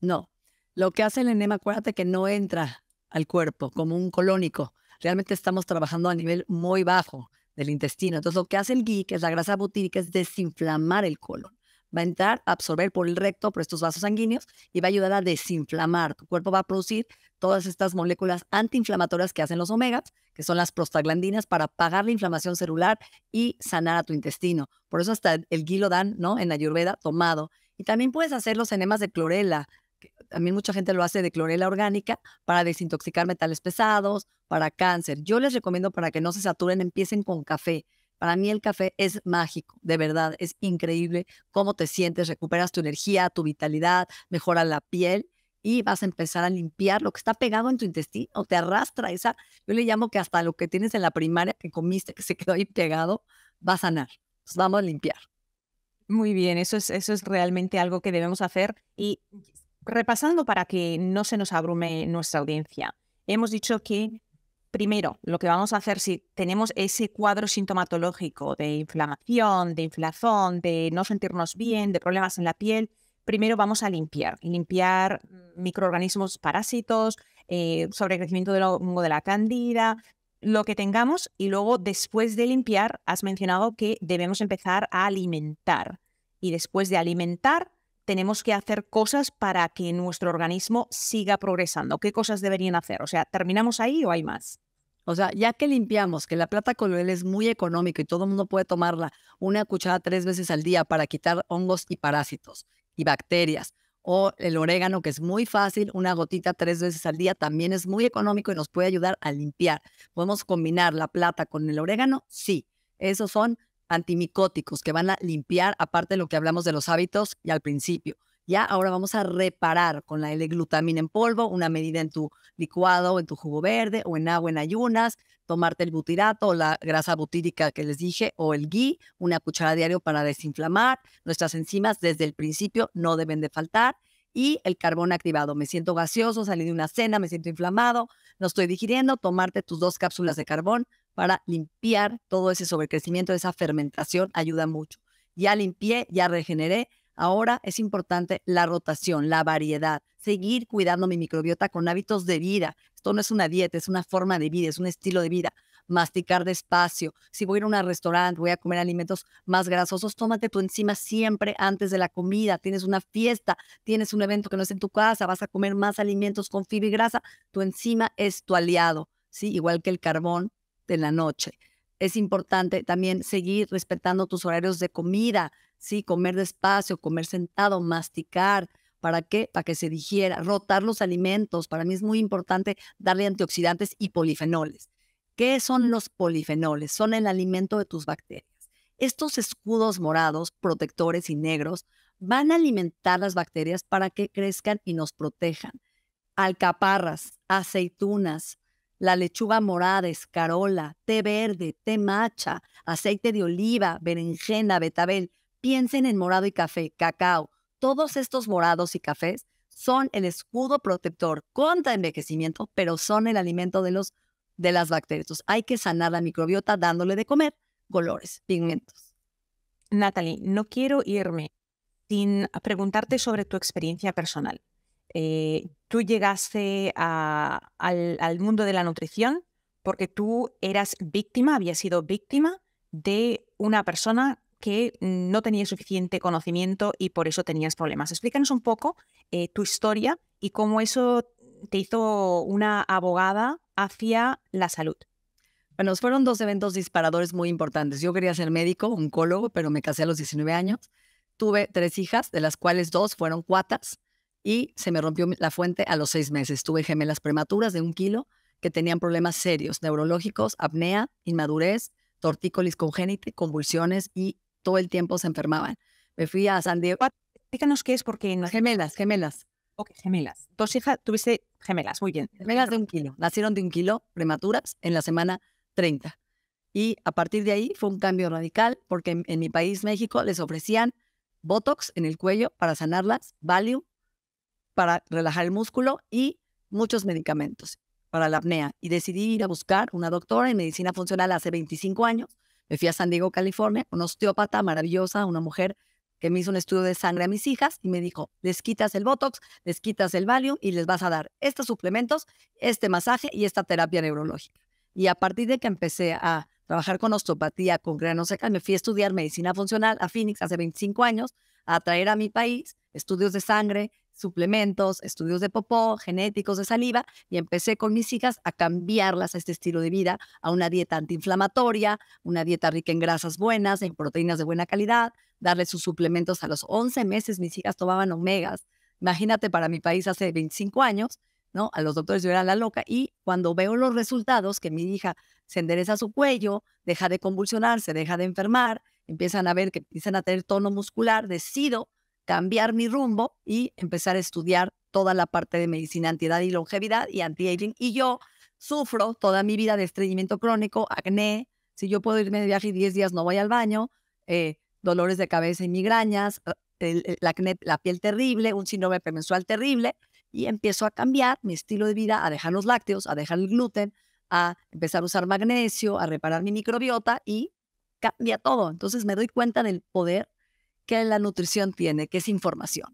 No. Lo que hace el enema, acuérdate que no entra al cuerpo como un colónico. Realmente estamos trabajando a nivel muy bajo del intestino. Entonces, lo que hace el GI, que es la grasa butírica, es desinflamar el colon. Va a entrar absorber por el recto, por estos vasos sanguíneos, y va a ayudar a desinflamar. Tu cuerpo va a producir todas estas moléculas antiinflamatorias que hacen los omegas, que son las prostaglandinas, para pagar la inflamación celular y sanar a tu intestino. Por eso hasta el GI lo dan, ¿no? En Ayurveda, tomado y también puedes hacer los enemas de clorela. también mucha gente lo hace de clorela orgánica para desintoxicar metales pesados, para cáncer. Yo les recomiendo para que no se saturen, empiecen con café. Para mí el café es mágico, de verdad, es increíble cómo te sientes, recuperas tu energía, tu vitalidad, mejora la piel y vas a empezar a limpiar lo que está pegado en tu intestino, te arrastra esa, yo le llamo que hasta lo que tienes en la primaria que comiste, que se quedó ahí pegado, va a sanar. vamos a limpiar. Muy bien, eso es, eso es realmente algo que debemos hacer. Y repasando para que no se nos abrume nuestra audiencia, hemos dicho que primero lo que vamos a hacer si tenemos ese cuadro sintomatológico de inflamación, de inflación, de no sentirnos bien, de problemas en la piel, primero vamos a limpiar, limpiar microorganismos parásitos, eh, sobrecrecimiento del hongo de la candida, lo que tengamos y luego después de limpiar has mencionado que debemos empezar a alimentar y después de alimentar tenemos que hacer cosas para que nuestro organismo siga progresando. ¿Qué cosas deberían hacer? O sea, ¿terminamos ahí o hay más? O sea, ya que limpiamos, que la plata él es muy económica y todo el mundo puede tomarla una cuchara tres veces al día para quitar hongos y parásitos y bacterias, o el orégano, que es muy fácil, una gotita tres veces al día, también es muy económico y nos puede ayudar a limpiar. ¿Podemos combinar la plata con el orégano? Sí, esos son antimicóticos que van a limpiar, aparte de lo que hablamos de los hábitos y al principio. Ya, ahora vamos a reparar con la L-glutamina en polvo, una medida en tu licuado, en tu jugo verde o en agua en ayunas, tomarte el butirato o la grasa butírica que les dije o el ghee, una cuchara diario para desinflamar. Nuestras enzimas desde el principio no deben de faltar y el carbón activado. Me siento gaseoso, salí de una cena, me siento inflamado, no estoy digiriendo, tomarte tus dos cápsulas de carbón para limpiar todo ese sobrecrecimiento, esa fermentación ayuda mucho. Ya limpié, ya regeneré, Ahora es importante la rotación, la variedad, seguir cuidando mi microbiota con hábitos de vida. Esto no es una dieta, es una forma de vida, es un estilo de vida. Masticar despacio. Si voy a ir a un restaurante, voy a comer alimentos más grasosos, tómate tu enzima siempre antes de la comida. Tienes una fiesta, tienes un evento que no es en tu casa, vas a comer más alimentos con fibra y grasa. Tu enzima es tu aliado, ¿sí? igual que el carbón de la noche es importante también seguir respetando tus horarios de comida, ¿sí? Comer despacio, comer sentado, masticar. ¿Para qué? Para que se digiera. Rotar los alimentos. Para mí es muy importante darle antioxidantes y polifenoles. ¿Qué son los polifenoles? Son el alimento de tus bacterias. Estos escudos morados, protectores y negros van a alimentar las bacterias para que crezcan y nos protejan. Alcaparras, aceitunas, la lechuga morada, escarola, té verde, té macha, aceite de oliva, berenjena, betabel. Piensen en morado y café, cacao. Todos estos morados y cafés son el escudo protector contra envejecimiento, pero son el alimento de, los, de las bacterias. hay que sanar la microbiota dándole de comer colores, pigmentos. Natalie, no quiero irme sin preguntarte sobre tu experiencia personal. Eh, tú llegaste al, mundo de la nutrición porque tú eras víctima, había sido víctima de una persona que no tenía suficiente conocimiento y por eso tenías problemas. Explícanos un poco eh, tu historia y cómo eso te hizo una abogada hacia la salud. Bueno, fueron dos eventos disparadores muy importantes. Yo quería ser médico, oncólogo, pero me casé a los 19 años. Tuve tres hijas, de las cuales dos fueron cuatas y se me rompió la fuente a los seis meses. Tuve gemelas prematuras de un kilo que tenían problemas serios, neurológicos, apnea, inmadurez, tortícolis congénite, convulsiones y todo el tiempo se enfermaban. Me fui a San Diego. Díganos qué es porque... las Gemelas, gemelas. Ok, gemelas. Dos hijas, tuviste gemelas, muy bien. Gemelas de un kilo. Nacieron de un kilo prematuras en la semana 30. Y a partir de ahí fue un cambio radical porque en, en mi país, México, les ofrecían Botox en el cuello para sanarlas, Valium para relajar el músculo y muchos medicamentos para la apnea. Y decidí ir a buscar una doctora en medicina funcional hace 25 años. Me fui a San Diego, California, una osteópata maravillosa, una mujer que me hizo un estudio de sangre a mis hijas y me dijo, les quitas el Botox, les quitas el Valium y les vas a dar estos suplementos, este masaje y esta terapia neurológica. Y a partir de que empecé a trabajar con osteopatía, con seca me fui a estudiar medicina funcional a Phoenix hace 25 años, a traer a mi país estudios de sangre, suplementos, estudios de popó, genéticos de saliva y empecé con mis hijas a cambiarlas a este estilo de vida, a una dieta antiinflamatoria, una dieta rica en grasas buenas, en proteínas de buena calidad, darles sus suplementos a los 11 meses, mis hijas tomaban omegas. Imagínate para mi país hace 25 años, ¿no? A los doctores yo era la loca y cuando veo los resultados que mi hija se endereza su cuello, deja de convulsionarse, deja de enfermar, empiezan a ver que empiezan a tener tono muscular, decido cambiar mi rumbo y empezar a estudiar toda la parte de medicina antiedad y longevidad y antiaging Y yo sufro toda mi vida de estreñimiento crónico, acné. Si yo puedo irme de viaje y 10 días no voy al baño, eh, dolores de cabeza y migrañas, ah, la piel terrible, un síndrome premenstrual terrible. Y empiezo a cambiar mi estilo de vida, a dejar los lácteos, a dejar el gluten, a empezar a usar magnesio, a reparar mi microbiota y cambia todo. Entonces me doy cuenta del poder que la nutrición tiene, que es información,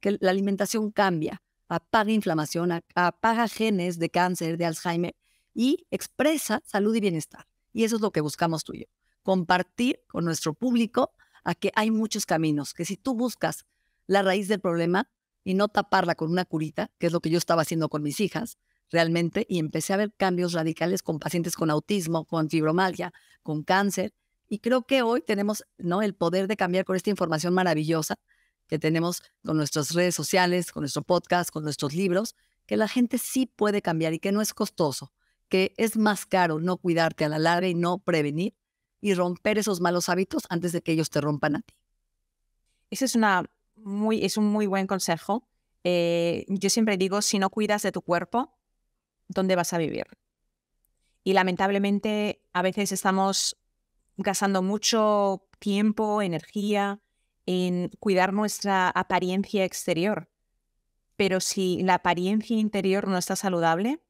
que la alimentación cambia, apaga inflamación, apaga genes de cáncer, de Alzheimer y expresa salud y bienestar. Y eso es lo que buscamos tú y yo, compartir con nuestro público a que hay muchos caminos, que si tú buscas la raíz del problema y no taparla con una curita, que es lo que yo estaba haciendo con mis hijas, realmente, y empecé a ver cambios radicales con pacientes con autismo, con fibromalgia, con cáncer, y creo que hoy tenemos ¿no? el poder de cambiar con esta información maravillosa que tenemos con nuestras redes sociales, con nuestro podcast, con nuestros libros, que la gente sí puede cambiar y que no es costoso, que es más caro no cuidarte a la larga y no prevenir y romper esos malos hábitos antes de que ellos te rompan a ti. Ese es, una muy, es un muy buen consejo. Eh, yo siempre digo, si no cuidas de tu cuerpo, ¿dónde vas a vivir? Y lamentablemente a veces estamos gastando mucho tiempo, energía en cuidar nuestra apariencia exterior. Pero si la apariencia interior no está saludable,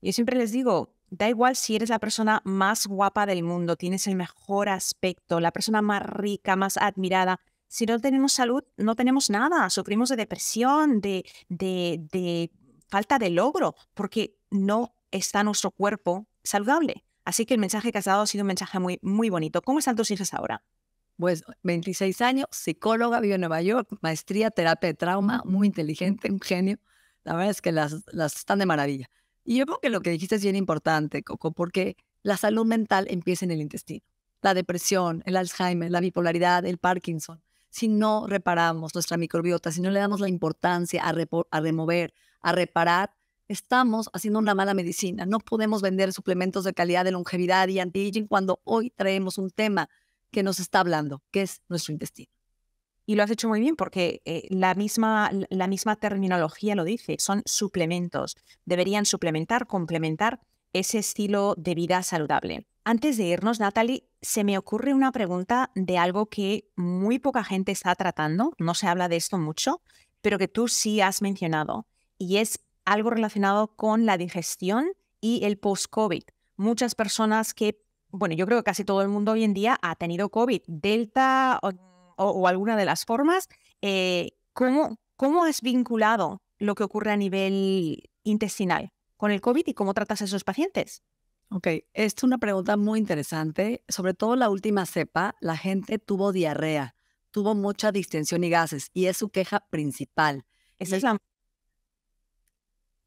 yo siempre les digo, da igual si eres la persona más guapa del mundo, tienes el mejor aspecto, la persona más rica, más admirada. Si no tenemos salud, no tenemos nada. Sufrimos de depresión, de, de, de falta de logro, porque no está nuestro cuerpo saludable. Así que el mensaje que has ha sido un mensaje muy, muy bonito. ¿Cómo están tus hijas ahora? Pues 26 años, psicóloga, vivo en Nueva York, maestría, terapia de trauma, muy inteligente, un genio. La verdad es que las, están de maravilla. Y yo creo que lo que dijiste es bien importante, Coco, porque la salud mental empieza en el intestino. La depresión, el Alzheimer, la bipolaridad, el Parkinson. Si no reparamos nuestra microbiota, si no le damos la importancia a remover, a reparar, estamos haciendo una mala medicina. No podemos vender suplementos de calidad de longevidad y anti-aging cuando hoy traemos un tema que nos está hablando, que es nuestro intestino. Y lo has hecho muy bien porque eh, la, misma, la misma terminología lo dice, son suplementos. Deberían suplementar, complementar ese estilo de vida saludable. Antes de irnos, Natalie, se me ocurre una pregunta de algo que muy poca gente está tratando, no se habla de esto mucho, pero que tú sí has mencionado, y es algo relacionado con la digestión y el post-COVID. Muchas personas que, bueno, yo creo que casi todo el mundo hoy en día ha tenido COVID, Delta o, alguna de las formas. Eh, ¿cómo, ¿Cómo has vinculado lo que ocurre a nivel intestinal con el COVID y cómo tratas a esos pacientes? Ok, esta es una pregunta muy interesante. Sobre todo la última cepa, la gente tuvo diarrea, tuvo mucha distensión y gases y es su queja principal. Esa es la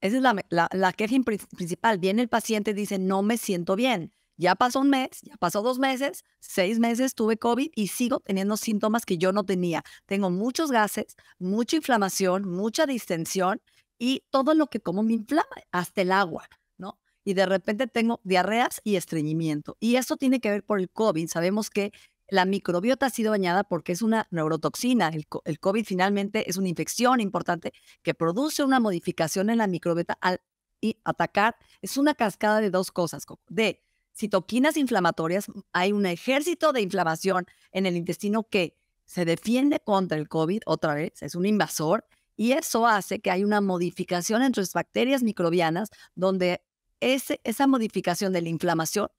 esa es la, la, queja principal. Viene el paciente y dice, no me siento bien. Ya pasó un mes, ya pasó dos meses, seis meses tuve COVID y sigo teniendo síntomas que yo no tenía. Tengo muchos gases, mucha inflamación, mucha distensión y todo lo que como me inflama, hasta el agua, ¿no? Y de repente tengo diarreas y estreñimiento. Y esto tiene que ver por el COVID. Sabemos que la microbiota ha sido dañada porque es una neurotoxina. El, COVID finalmente es una infección importante que produce una modificación en la microbiota al y atacar. Es una cascada de dos cosas, de citoquinas inflamatorias. Hay un ejército de inflamación en el intestino que se defiende contra el COVID otra vez, es un invasor. Y eso hace que hay una modificación entre las bacterias microbianas donde ese, esa modificación de la inflamación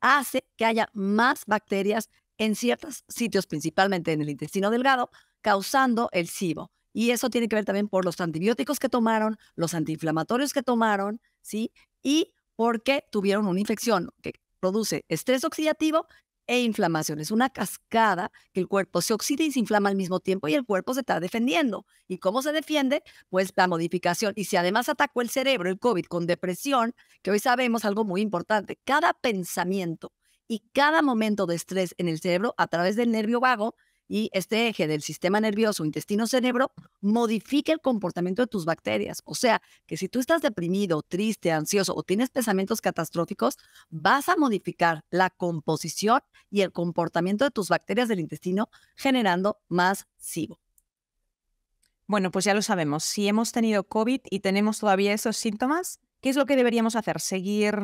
hace que haya más bacterias en ciertos sitios, principalmente en el intestino delgado, causando el SIBO. Y eso tiene que ver también por los antibióticos que tomaron, los antiinflamatorios que tomaron, ¿sí? Y porque tuvieron una infección que produce estrés oxidativo e inflamación. Es una cascada que el cuerpo se oxida y se inflama al mismo tiempo y el cuerpo se está defendiendo. ¿Y cómo se defiende? Pues la modificación. Y si además atacó el cerebro, el COVID, con depresión, que hoy sabemos algo muy importante, cada pensamiento y cada momento de estrés en el cerebro a través del nervio vago y este eje del sistema nervioso intestino-cerebro modifica el comportamiento de tus bacterias. O sea, que si tú estás deprimido, triste, ansioso o tienes pensamientos catastróficos, vas a modificar la composición y el comportamiento de tus bacterias del intestino generando más SIBO. Bueno, pues ya lo sabemos. Si hemos tenido COVID y tenemos todavía esos síntomas, ¿qué es lo que deberíamos hacer? ¿Seguir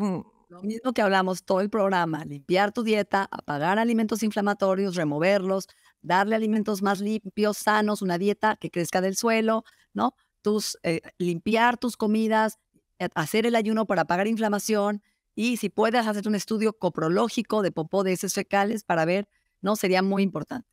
lo mismo que hablamos todo el programa, limpiar tu dieta, apagar alimentos inflamatorios, removerlos, darle alimentos más limpios, sanos, una dieta que crezca del suelo, ¿no? Tus, eh, limpiar tus comidas, eh, hacer el ayuno para apagar inflamación y si puedes hacer un estudio coprológico de popó de heces fecales para ver, ¿no? Sería muy importante.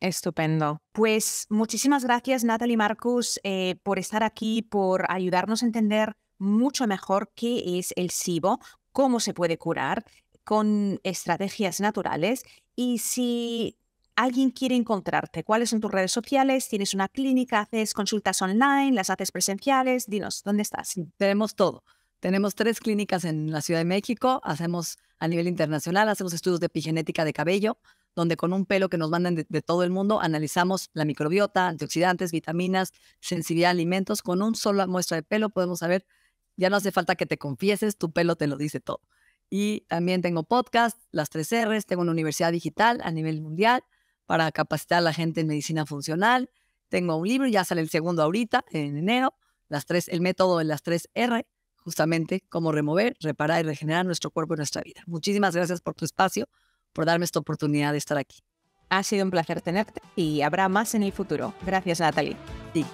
Estupendo. Pues muchísimas gracias Natalie Marcus eh, por estar aquí, por ayudarnos a entender mucho mejor qué es el SIBO, cómo se puede curar con estrategias naturales y si alguien quiere encontrarte, cuáles son tus redes sociales, tienes una clínica, haces consultas online, las haces presenciales, dinos, ¿dónde estás? Tenemos todo. Tenemos tres clínicas en la Ciudad de México, hacemos a nivel internacional, hacemos estudios de epigenética de cabello, donde con un pelo que nos mandan de, todo el mundo analizamos la microbiota, antioxidantes, vitaminas, sensibilidad a alimentos. Con una sola muestra de pelo podemos saber ya no hace falta que te confieses, tu pelo te lo dice todo. Y también tengo podcast, las tres R's, tengo una universidad digital a nivel mundial para capacitar a la gente en medicina funcional. Tengo un libro, ya sale el segundo ahorita, en enero, las tres, el método de las tres R, justamente cómo remover, reparar y regenerar nuestro cuerpo y nuestra vida. Muchísimas gracias por tu espacio, por darme esta oportunidad de estar aquí. Ha sido un placer tenerte y habrá más en el futuro. Gracias, Natalie. Sí.